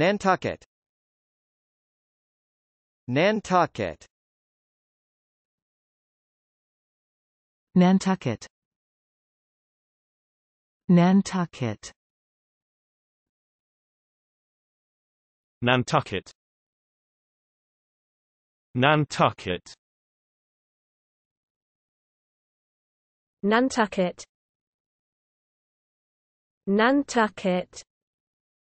Nantucket Nantucket Nantucket Nantucket Nantucket Nantucket Nantucket Nantucket